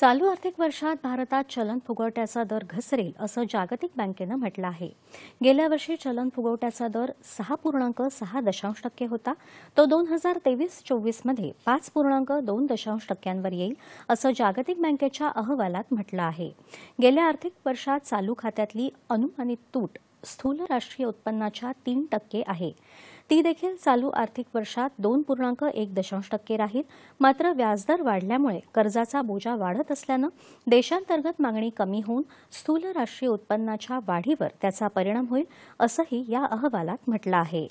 चालू आर्थिक वर्षात भारतात चलन फुगवट्याचा दर घसरेल असं जागतिक बँकेनं म्हटलं आहे गेल्या वर्षी चलन फुगवट्याचा दर सहा पूर्णांक सहा दशांश टक्के होता तो दोन हजार तेवीस चोवीसमध्ये पाच पूर्णांक दोन दशांश टक्क्यांवर येईल असं जागतिक बँकेच्या अहवालात म्हटलं आहे गेल्या आर्थिक वर्षात चालू खात्यातली अनुमानित तूट स्थूल राष्ट्रीय उत्पन्नाच्या तीन टक्के आहे ती देखील चालू आर्थिक वर्षात दोन पूर्णांक एक दशांश टक्के राहील मात्र व्याजदर वाढल्यामुळे कर्जाचा बोजा वाढत असल्यानं देशांतर्गत मागणी कमी होऊन स्थूल राष्ट्रीय उत्पन्नाच्या वाढीवर त्याचा परिणाम होईल असंही या अहवालात म्हटलं आहे